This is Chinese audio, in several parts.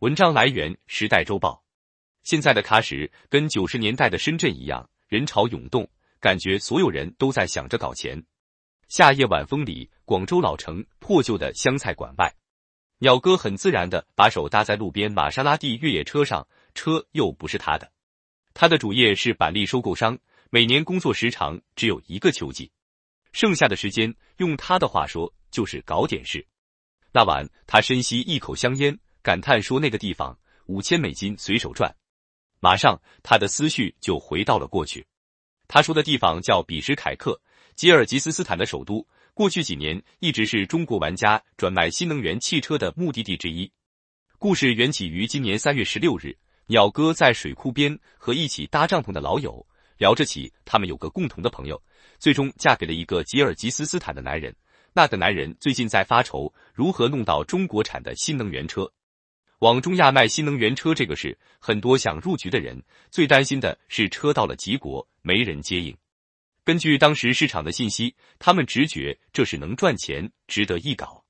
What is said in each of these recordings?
文章来源《时代周报》。现在的喀什跟九十年代的深圳一样，人潮涌动，感觉所有人都在想着搞钱。夏夜晚风里，广州老城破旧的湘菜馆外，鸟哥很自然的把手搭在路边玛莎拉蒂越野车上，车又不是他的。他的主业是板栗收购商，每年工作时长只有一个秋季，剩下的时间，用他的话说就是搞点事。那晚，他深吸一口香烟。感叹说：“那个地方五千美金随手赚。”马上，他的思绪就回到了过去。他说的地方叫比什凯克，吉尔吉斯斯坦的首都。过去几年，一直是中国玩家转卖新能源汽车的目的地之一。故事缘起于今年三月十六日，鸟哥在水库边和一起搭帐篷的老友聊着起，他们有个共同的朋友，最终嫁给了一个吉尔吉斯斯坦的男人。那个男人最近在发愁如何弄到中国产的新能源车。往中亚卖新能源车这个事，很多想入局的人最担心的是车到了吉国没人接应。根据当时市场的信息，他们直觉这是能赚钱，值得一搞。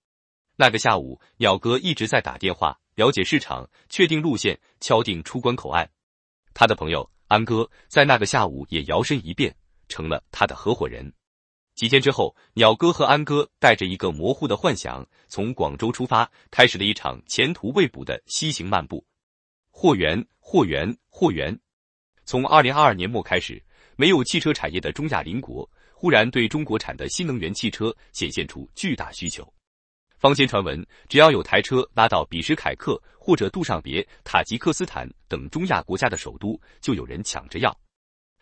那个下午，鸟哥一直在打电话了解市场，确定路线，敲定出关口岸。他的朋友安哥在那个下午也摇身一变成了他的合伙人。几天之后，鸟哥和安哥带着一个模糊的幻想，从广州出发，开始了一场前途未卜的西行漫步。货源，货源，货源。从二零二二年末开始，没有汽车产业的中亚邻国忽然对中国产的新能源汽车显现出巨大需求。坊间传闻，只要有台车拉到比什凯克或者杜尚别、塔吉克斯坦等中亚国家的首都，就有人抢着要。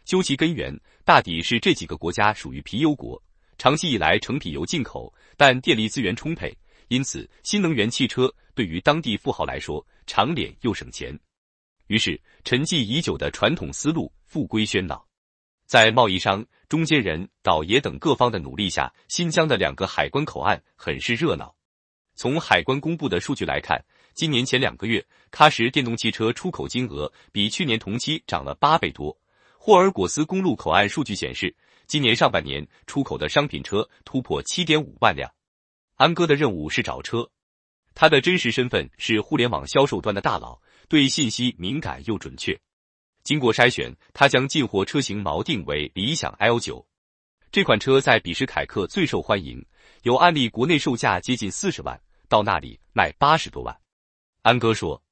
究其根源，大抵是这几个国家属于皮油国。长期以来，成品油进口，但电力资源充沛，因此新能源汽车对于当地富豪来说，长脸又省钱。于是，沉寂已久的传统思路复归喧闹。在贸易商、中间人、倒爷等各方的努力下，新疆的两个海关口岸很是热闹。从海关公布的数据来看，今年前两个月，喀什电动汽车出口金额比去年同期涨了八倍多。霍尔果斯公路口岸数据显示。今年上半年出口的商品车突破七点五万辆。安哥的任务是找车，他的真实身份是互联网销售端的大佬，对信息敏感又准确。经过筛选，他将进货车型锚定为理想 L 九。这款车在彼时凯克最受欢迎，有案例国内售价接近四十万，到那里卖八十多万。安哥说，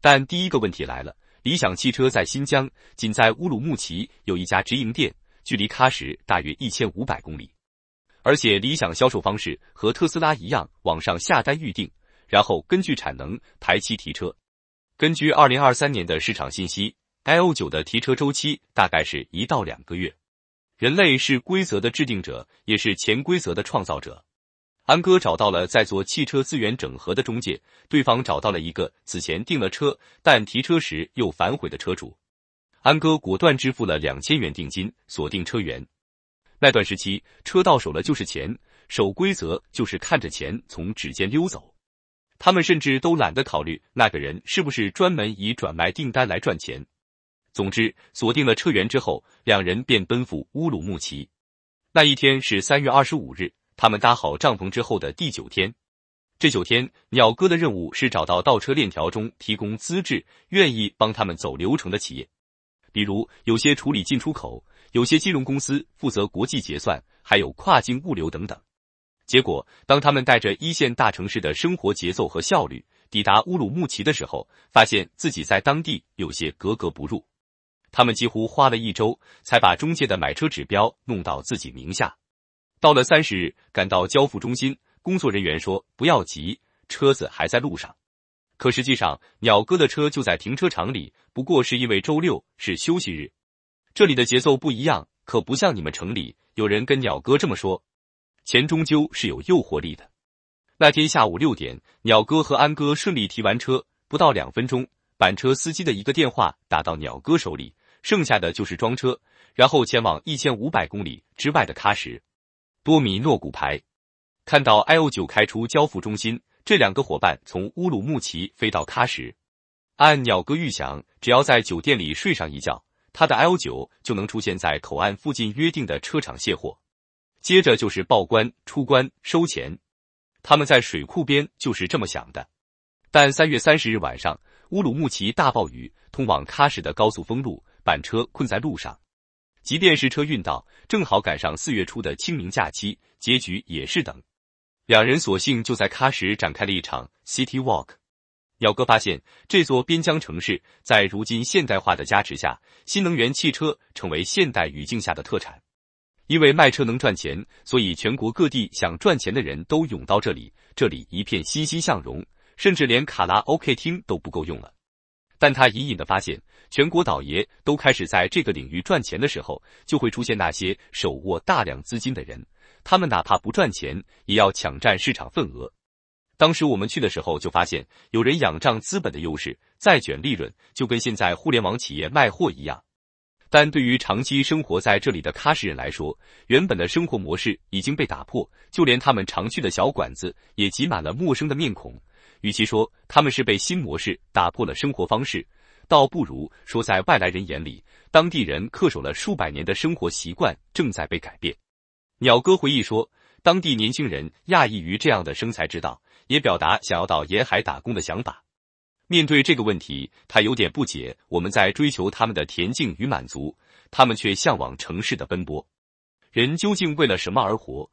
但第一个问题来了：理想汽车在新疆仅在乌鲁木齐有一家直营店。距离喀什大约一千五百公里，而且理想销售方式和特斯拉一样，网上下单预定，然后根据产能排期提车。根据二零二三年的市场信息，i o 九的提车周期大概是一到两个月。人类是规则的制定者，也是潜规则的创造者。安哥找到了在做汽车资源整合的中介，对方找到了一个此前订了车，但提车时又反悔的车主。安哥果断支付了两千元定金，锁定车源。那段时期，车到手了就是钱，守规则就是看着钱从指尖溜走。他们甚至都懒得考虑那个人是不是专门以转卖订单来赚钱。总之，锁定了车源之后，两人便奔赴乌鲁木齐。那一天是三月二十五日，他们搭好帐篷之后的第九天。这九天，鸟哥的任务是找到倒车链条中提供资质、愿意帮他们走流程的企业。比如有些处理进出口，有些金融公司负责国际结算，还有跨境物流等等。结果，当他们带着一线大城市的生活节奏和效率抵达乌鲁木齐的时候，发现自己在当地有些格格不入。他们几乎花了一周才把中介的买车指标弄到自己名下。到了三十日，赶到交付中心，工作人员说：“不要急，车子还在路上。”可实际上，鸟哥的车就在停车场里，不过是因为周六是休息日，这里的节奏不一样，可不像你们城里。有人跟鸟哥这么说，钱终究是有诱惑力的。那天下午六点，鸟哥和安哥顺利提完车，不到两分钟，板车司机的一个电话打到鸟哥手里，剩下的就是装车，然后前往一千五百公里之外的喀什多米诺骨牌。看到 L 九开出交付中心。这两个伙伴从乌鲁木齐飞到喀什，按鸟哥预想，只要在酒店里睡上一觉，他的 L 九就能出现在口岸附近约定的车场卸货，接着就是报关、出关、收钱。他们在水库边就是这么想的。但三月三十日晚上，乌鲁木齐大暴雨，通往喀什的高速封路，板车困在路上。即便是车运到，正好赶上四月初的清明假期，结局也是等。两人索性就在喀什展开了一场 City Walk。鸟哥发现，这座边疆城市在如今现代化的加持下，新能源汽车成为现代语境下的特产。因为卖车能赚钱，所以全国各地想赚钱的人都涌到这里，这里一片欣欣向荣，甚至连卡拉 OK 厅都不够用了。但他隐隐的发现，全国倒爷都开始在这个领域赚钱的时候，就会出现那些手握大量资金的人。他们哪怕不赚钱，也要抢占市场份额。当时我们去的时候就发现，有人仰仗资本的优势再卷利润，就跟现在互联网企业卖货一样。但对于长期生活在这里的喀什人来说，原本的生活模式已经被打破，就连他们常去的小馆子也挤满了陌生的面孔。与其说他们是被新模式打破了生活方式，倒不如说在外来人眼里，当地人恪守了数百年的生活习惯正在被改变。鸟哥回忆说，当地年轻人讶异于这样的生财之道，也表达想要到沿海打工的想法。面对这个问题，他有点不解：我们在追求他们的恬静与满足，他们却向往城市的奔波。人究竟为了什么而活？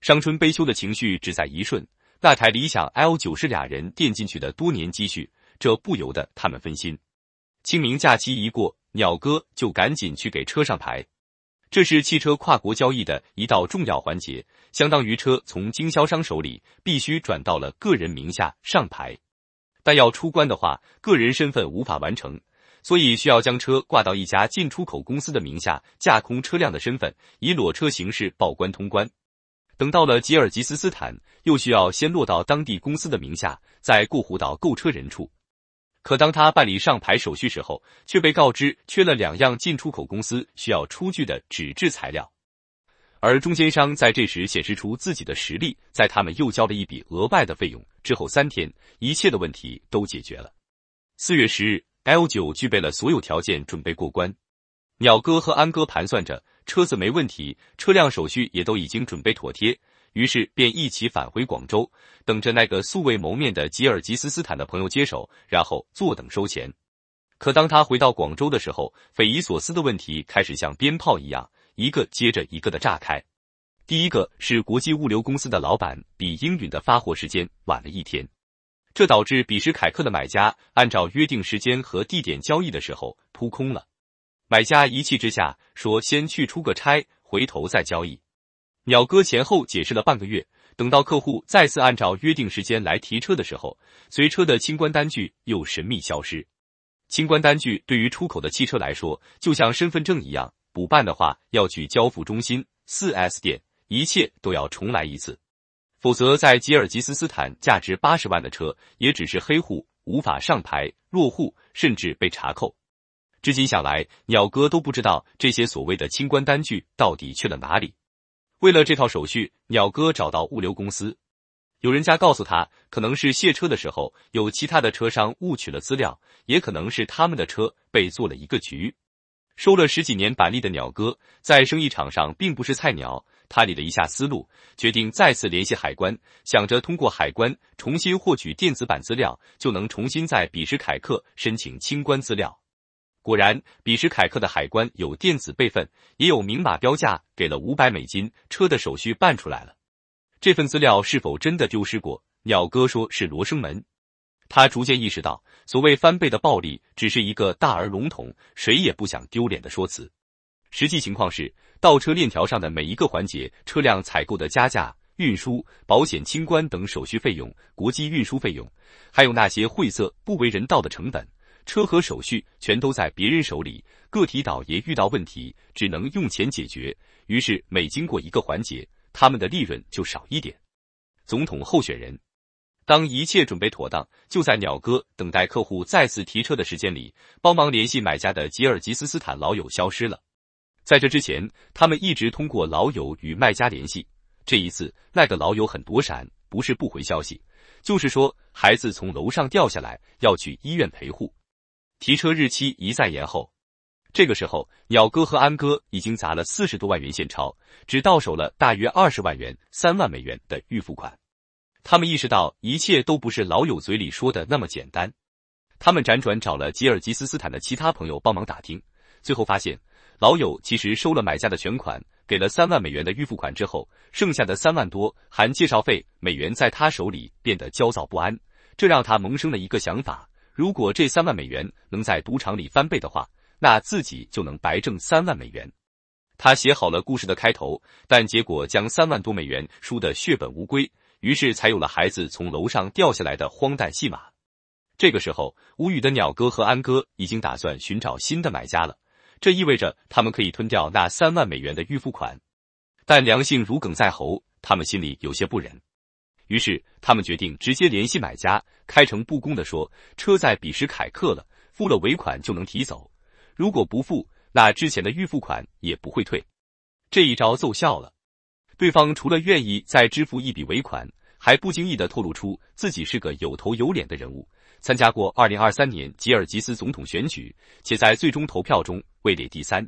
伤春悲秋的情绪只在一瞬。那台理想 L 九是俩人垫进去的多年积蓄，这不由得他们分心。清明假期一过，鸟哥就赶紧去给车上牌。这是汽车跨国交易的一道重要环节，相当于车从经销商手里必须转到了个人名下上牌，但要出关的话，个人身份无法完成，所以需要将车挂到一家进出口公司的名下，架空车辆的身份，以裸车形式报关通关。等到了吉尔吉斯斯坦，又需要先落到当地公司的名下，再过户到购车人处。可当他办理上牌手续时候，却被告知缺了两样进出口公司需要出具的纸质材料，而中间商在这时显示出自己的实力，在他们又交了一笔额外的费用之后，三天一切的问题都解决了。四月十日，L 九具备了所有条件，准备过关。鸟哥和安哥盘算着，车子没问题，车辆手续也都已经准备妥帖。于是便一起返回广州，等着那个素未谋面的吉尔吉斯斯坦的朋友接手，然后坐等收钱。可当他回到广州的时候，匪夷所思的问题开始像鞭炮一样，一个接着一个的炸开。第一个是国际物流公司的老板比应允的发货时间晚了一天，这导致比什凯克的买家按照约定时间和地点交易的时候扑空了。买家一气之下说：“先去出个差，回头再交易。”鸟哥前后解释了半个月，等到客户再次按照约定时间来提车的时候，随车的清关单据又神秘消失。清关单据对于出口的汽车来说，就像身份证一样，补办的话要去交付中心、四 S 店，一切都要重来一次。否则，在吉尔吉斯斯坦，价值八十万的车也只是黑户，无法上牌、落户，甚至被查扣。至今想来，鸟哥都不知道这些所谓的清关单据到底去了哪里。为了这套手续，鸟哥找到物流公司，有人家告诉他，可能是卸车的时候有其他的车商误取了资料，也可能是他们的车被做了一个局。收了十几年板栗的鸟哥，在生意场上并不是菜鸟，他理了一下思路，决定再次联系海关，想着通过海关重新获取电子版资料，就能重新在比什凯克申请清关资料。果然，彼时凯克的海关有电子备份，也有明码标价，给了五百美金，车的手续办出来了。这份资料是否真的丢失过？鸟哥说是罗生门。他逐渐意识到，所谓翻倍的暴利，只是一个大而笼统、谁也不想丢脸的说辞。实际情况是，倒车链条上的每一个环节，车辆采购的加价、运输、保险、清关等手续费用、国际运输费用，还有那些晦涩不为人道的成本。车和手续全都在别人手里，个体倒爷遇到问题只能用钱解决，于是每经过一个环节，他们的利润就少一点。总统候选人，当一切准备妥当，就在鸟哥等待客户再次提车的时间里，帮忙联系买家的吉尔吉斯斯坦老友消失了。在这之前，他们一直通过老友与卖家联系，这一次那个老友很躲闪，不是不回消息，就是说孩子从楼上掉下来，要去医院陪护。提车日期一再延后，这个时候，鸟哥和安哥已经砸了四十多万元现钞，只到手了大约二十万元、三万美元的预付款。他们意识到一切都不是老友嘴里说的那么简单。他们辗转找了吉尔吉斯斯坦的其他朋友帮忙打听，最后发现老友其实收了买家的全款，给了三万美元的预付款之后，剩下的三万多含介绍费美元在他手里变得焦躁不安，这让他萌生了一个想法。如果这三万美元能在赌场里翻倍的话，那自己就能白挣三万美元。他写好了故事的开头，但结果将三万多美元输得血本无归，于是才有了孩子从楼上掉下来的荒诞戏码。这个时候，无语的鸟哥和安哥已经打算寻找新的买家了，这意味着他们可以吞掉那三万美元的预付款。但良性如鲠在喉，他们心里有些不忍。于是，他们决定直接联系买家，开诚布公地说，车在彼时凯克了，付了尾款就能提走。如果不付，那之前的预付款也不会退。这一招奏效了，对方除了愿意再支付一笔尾款，还不经意的透露出自己是个有头有脸的人物，参加过2023年吉尔吉斯总统选举，且在最终投票中位列第三。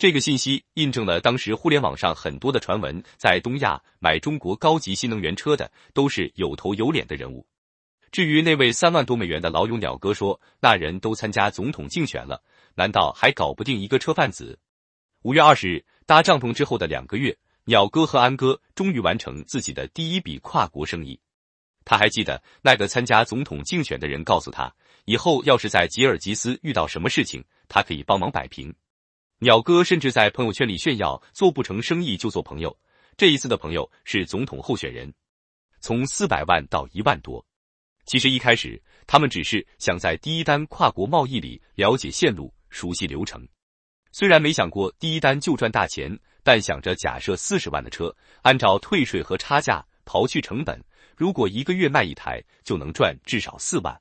这个信息印证了当时互联网上很多的传闻，在东亚买中国高级新能源车的都是有头有脸的人物。至于那位三万多美元的老友鸟哥说，那人都参加总统竞选了，难道还搞不定一个车贩子？五月二十日搭帐篷之后的两个月，鸟哥和安哥终于完成自己的第一笔跨国生意。他还记得那个参加总统竞选的人告诉他，以后要是在吉尔吉斯遇到什么事情，他可以帮忙摆平。鸟哥甚至在朋友圈里炫耀：“做不成生意就做朋友。”这一次的朋友是总统候选人，从四百万到一万多。其实一开始他们只是想在第一单跨国贸易里了解线路、熟悉流程。虽然没想过第一单就赚大钱，但想着假设四十万的车，按照退税和差价刨去成本，如果一个月卖一台，就能赚至少四万。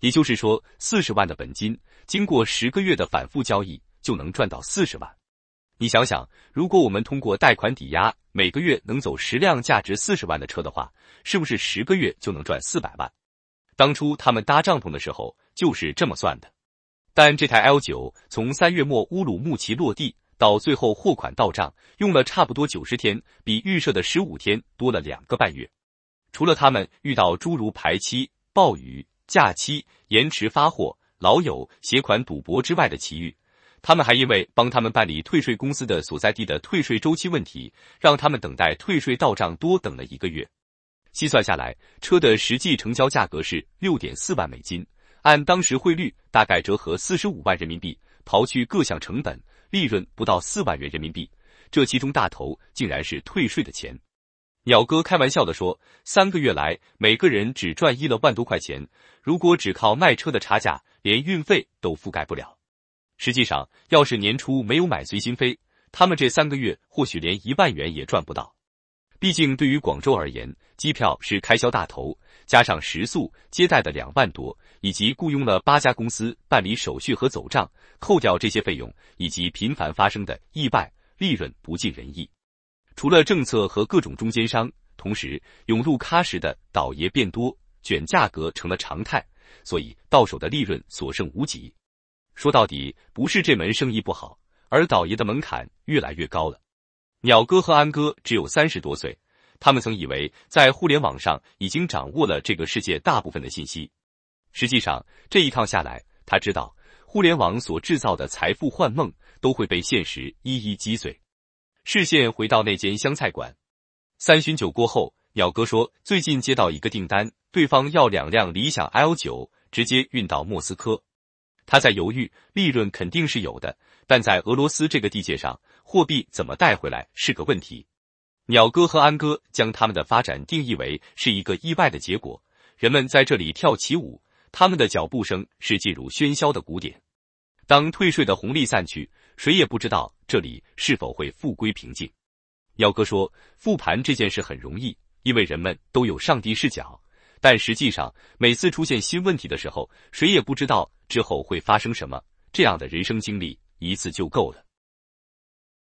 也就是说，四十万的本金，经过十个月的反复交易。就能赚到四十万。你想想，如果我们通过贷款抵押，每个月能走十辆价值四十万的车的话，是不是十个月就能赚四百万？当初他们搭帐篷的时候就是这么算的。但这台 L 九从三月末乌鲁木齐落地到最后货款到账，用了差不多九十天，比预设的十五天多了两个半月。除了他们遇到诸如排期、暴雨、假期、延迟发货、老友携款赌博之外的奇遇。他们还因为帮他们办理退税，公司的所在地的退税周期问题，让他们等待退税到账多等了一个月。细算下来，车的实际成交价格是六点四万美金，按当时汇率大概折合四十五万人民币，刨去各项成本，利润不到四万元人民币。这其中大头竟然是退税的钱。鸟哥开玩笑的说，三个月来每个人只赚一了万多块钱，如果只靠卖车的差价，连运费都覆盖不了。实际上，要是年初没有买随心飞，他们这三个月或许连一万元也赚不到。毕竟对于广州而言，机票是开销大头，加上食宿、接待的两万多，以及雇佣了八家公司办理手续和走账，扣掉这些费用以及频繁发生的意外，利润不尽人意。除了政策和各种中间商，同时涌入喀什的倒爷变多，卷价格成了常态，所以到手的利润所剩无几。说到底，不是这门生意不好，而倒爷的门槛越来越高了。鸟哥和安哥只有三十多岁，他们曾以为在互联网上已经掌握了这个世界大部分的信息。实际上，这一趟下来，他知道互联网所制造的财富幻梦都会被现实一一击碎。视线回到那间湘菜馆，三巡酒过后，鸟哥说：“最近接到一个订单，对方要两辆理想 L 九，直接运到莫斯科。”他在犹豫，利润肯定是有的，但在俄罗斯这个地界上，货币怎么带回来是个问题。鸟哥和安哥将他们的发展定义为是一个意外的结果。人们在这里跳起舞，他们的脚步声是进入喧嚣的鼓点。当退税的红利散去，谁也不知道这里是否会复归平静。鸟哥说，复盘这件事很容易，因为人们都有上帝视角。但实际上，每次出现新问题的时候，谁也不知道之后会发生什么。这样的人生经历一次就够了。